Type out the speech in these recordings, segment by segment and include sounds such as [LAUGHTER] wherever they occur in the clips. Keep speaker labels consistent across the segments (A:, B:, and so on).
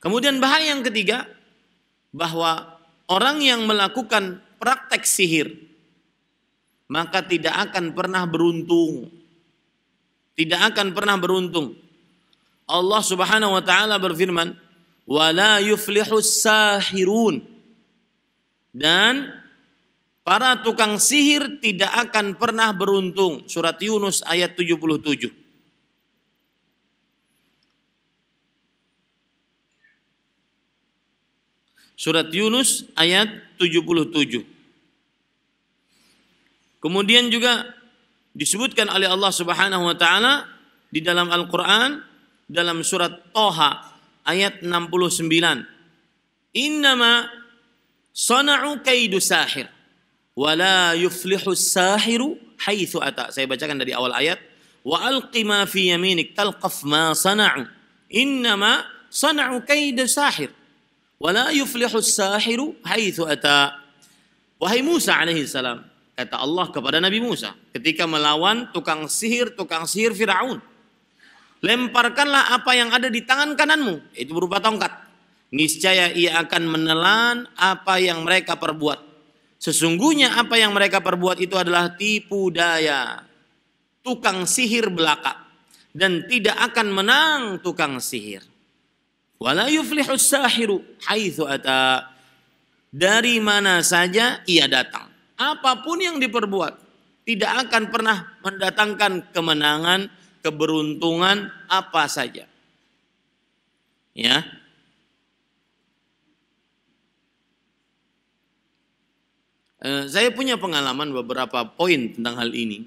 A: Kemudian bahaya yang ketiga bahwa orang yang melakukan praktek sihir maka tidak akan pernah beruntung. Tidak akan pernah beruntung. Allah Subhanahu wa taala berfirman, "Wala yuflihus sahirun." Dan para tukang sihir tidak akan pernah beruntung. Surat Yunus ayat 77. Surat Yunus ayat 77. Kemudian juga disebutkan oleh Allah Subhanahu wa taala di dalam Al-Qur'an dalam surat Toha ayat 69. Innama sana'u kaidu sahir la yuflihu sahiru haitsu ata. Saya bacakan dari awal ayat. Wa alqi ma fi yaminik talqaf ma sana'u. Innama sana'u kaidu sahir. Wala yuflihus sahiru haitsu ata. Wahai Musa alaihi salam, kata Allah kepada Nabi Musa ketika melawan tukang sihir, tukang sihir Firaun. Lemparkanlah apa yang ada di tangan kananmu, itu berupa tongkat. Niscaya ia akan menelan apa yang mereka perbuat. Sesungguhnya apa yang mereka perbuat itu adalah tipu daya. Tukang sihir belaka dan tidak akan menang tukang sihir. Wala yuflihu sahiru haitsu ata. Dari mana saja ia datang. Apapun yang diperbuat tidak akan pernah mendatangkan kemenangan, keberuntungan apa saja. Ya. Eh, saya punya pengalaman beberapa poin tentang hal ini.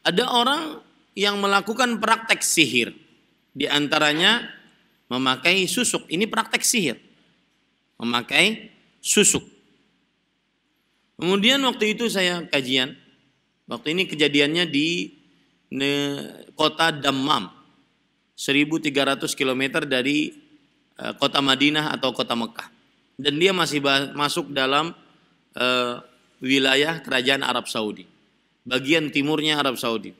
A: Ada orang yang melakukan praktek sihir di antaranya memakai susuk. Ini praktek sihir. Memakai susuk. Kemudian waktu itu saya kajian. Waktu ini kejadiannya di kota Damam. 1300 km dari eh, kota Madinah atau kota Mekah. Dan dia masih masuk dalam eh, wilayah kerajaan Arab Saudi. Bagian timurnya Arab Saudi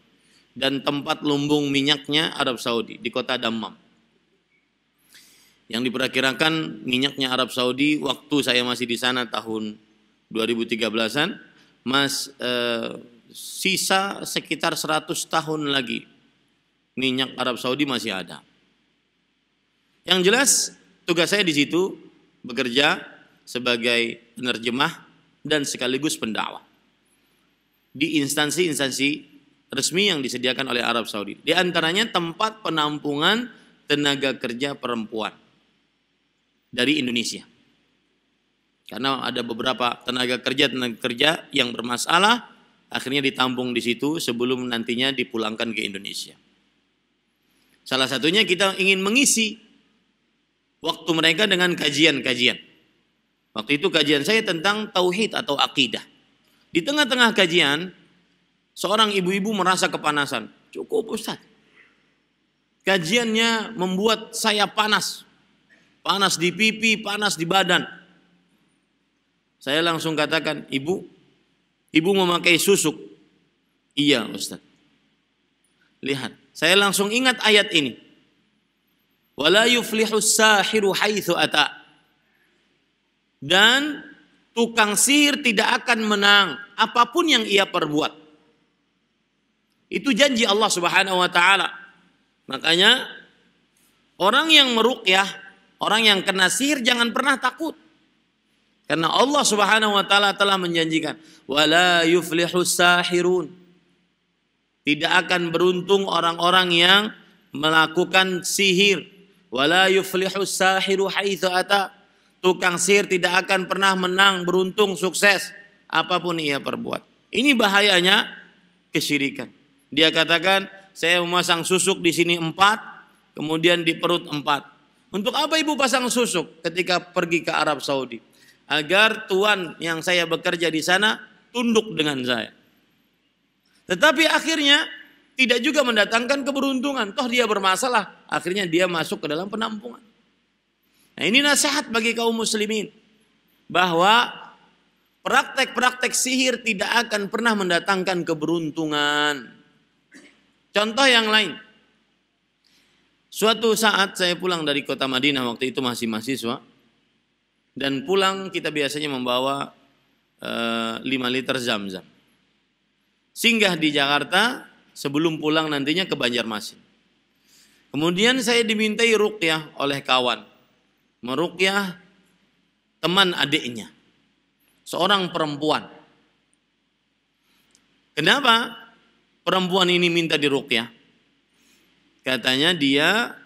A: dan tempat lumbung minyaknya Arab Saudi di kota Damam, Yang diperkirakan minyaknya Arab Saudi waktu saya masih di sana tahun 2013-an mas eh, sisa sekitar 100 tahun lagi minyak Arab Saudi masih ada. Yang jelas tugas saya di situ bekerja sebagai penerjemah dan sekaligus pendakwah di instansi-instansi resmi yang disediakan oleh Arab Saudi. Di antaranya tempat penampungan tenaga kerja perempuan dari Indonesia. Karena ada beberapa tenaga kerja tenaga kerja yang bermasalah akhirnya ditampung di situ sebelum nantinya dipulangkan ke Indonesia. Salah satunya kita ingin mengisi waktu mereka dengan kajian-kajian. Waktu itu kajian saya tentang tauhid atau akidah. Di tengah-tengah kajian Seorang ibu-ibu merasa kepanasan. Cukup Ustaz. Kajiannya membuat saya panas. Panas di pipi, panas di badan. Saya langsung katakan, ibu, ibu memakai susuk. Iya Ustaz. Lihat, saya langsung ingat ayat ini. Wala yuflihu sahiru ata. Dan tukang sihir tidak akan menang apapun yang ia perbuat. Itu janji Allah Subhanahu wa taala. Makanya orang yang meruqyah, orang yang kena sihir jangan pernah takut. Karena Allah Subhanahu wa taala telah menjanjikan, "Wala yuflihus sahirun." Tidak akan beruntung orang-orang yang melakukan sihir. Wala yuflihus sahiru haitsu ata. Tukang sihir tidak akan pernah menang, beruntung, sukses apapun ia perbuat. Ini bahayanya kesyirikan. Dia katakan, saya memasang susuk di sini empat, kemudian di perut empat. Untuk apa ibu pasang susuk ketika pergi ke Arab Saudi? Agar tuan yang saya bekerja di sana tunduk dengan saya. Tetapi akhirnya tidak juga mendatangkan keberuntungan. Toh dia bermasalah, akhirnya dia masuk ke dalam penampungan. Nah ini nasihat bagi kaum muslimin. Bahwa praktek-praktek sihir tidak akan pernah mendatangkan keberuntungan. Contoh yang lain. Suatu saat saya pulang dari kota Madinah waktu itu masih mahasiswa dan pulang kita biasanya membawa eh, lima 5 liter zam-zam. Singgah di Jakarta sebelum pulang nantinya ke Banjarmasin. Kemudian saya dimintai rukyah oleh kawan. merukyah teman adiknya. Seorang perempuan. Kenapa? Perempuan ini minta diruqyah. Katanya dia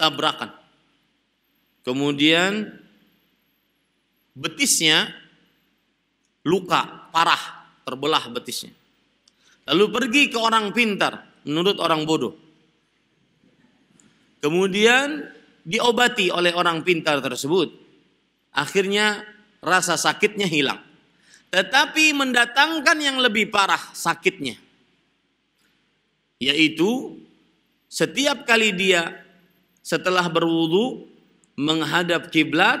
A: tabrakan. Kemudian betisnya luka parah, terbelah betisnya. Lalu pergi ke orang pintar, menurut orang bodoh. Kemudian diobati oleh orang pintar tersebut. Akhirnya rasa sakitnya hilang. Tetapi mendatangkan yang lebih parah sakitnya yaitu setiap kali dia setelah berwudu menghadap kiblat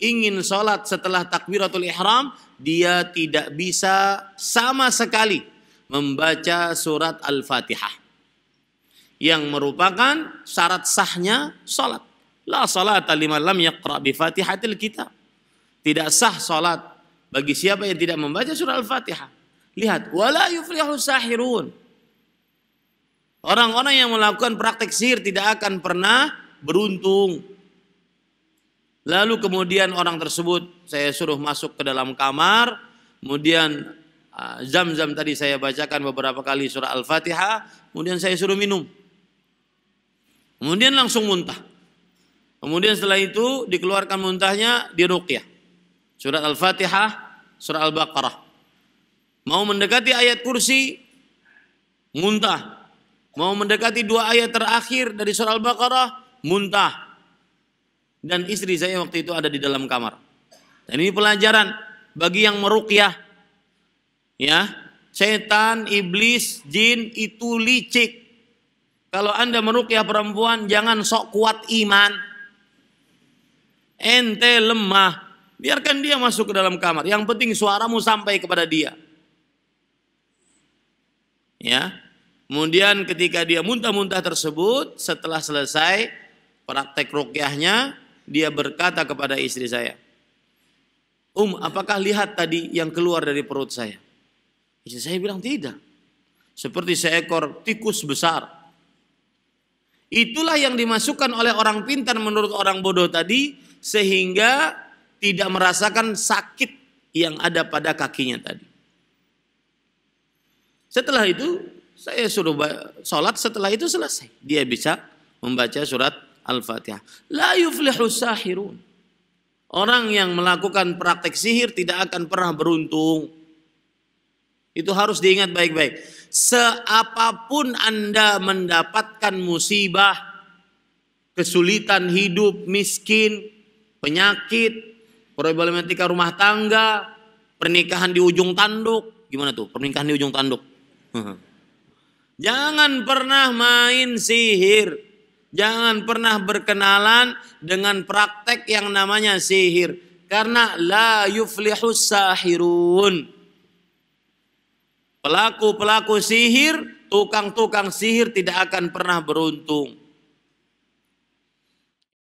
A: ingin sholat setelah takbiratul ihram dia tidak bisa sama sekali membaca surat al-fatihah yang merupakan syarat sahnya sholat la sholat tadi lam yaqra bi fatihatil kitab tidak sah sholat bagi siapa yang tidak membaca surat al-fatihah lihat wala yuflihu sahirun Orang-orang yang melakukan praktek sihir tidak akan pernah beruntung. Lalu kemudian orang tersebut saya suruh masuk ke dalam kamar, kemudian ah, zam-zam tadi saya bacakan beberapa kali surah Al-Fatihah, kemudian saya suruh minum. Kemudian langsung muntah. Kemudian setelah itu dikeluarkan muntahnya di ruqyah. Surah Al-Fatihah, surah Al-Baqarah. Mau mendekati ayat kursi, muntah. Mau mendekati dua ayat terakhir dari surah Al-Baqarah, muntah. Dan istri saya waktu itu ada di dalam kamar. Dan ini pelajaran bagi yang meruqyah. Ya, setan, iblis, jin itu licik. Kalau Anda meruqyah perempuan jangan sok kuat iman. Ente lemah, biarkan dia masuk ke dalam kamar. Yang penting suaramu sampai kepada dia. Ya, Kemudian ketika dia muntah-muntah tersebut, setelah selesai praktek rukyahnya, dia berkata kepada istri saya, Um, apakah lihat tadi yang keluar dari perut saya? Istri saya bilang tidak. Seperti seekor tikus besar. Itulah yang dimasukkan oleh orang pintar menurut orang bodoh tadi sehingga tidak merasakan sakit yang ada pada kakinya tadi. Setelah itu saya suruh sholat setelah itu selesai. Dia bisa membaca surat Al-Fatihah. La yuflihu sahirun. Orang yang melakukan praktek sihir tidak akan pernah beruntung. Itu harus diingat baik-baik. Seapapun Anda mendapatkan musibah, kesulitan hidup, miskin, penyakit, problematika rumah tangga, pernikahan di ujung tanduk, gimana tuh? Pernikahan di ujung tanduk. [LAUGHS] Jangan pernah main sihir. Jangan pernah berkenalan dengan praktek yang namanya sihir. Karena la yuflihus sahirun. Pelaku-pelaku sihir, tukang-tukang sihir tidak akan pernah beruntung.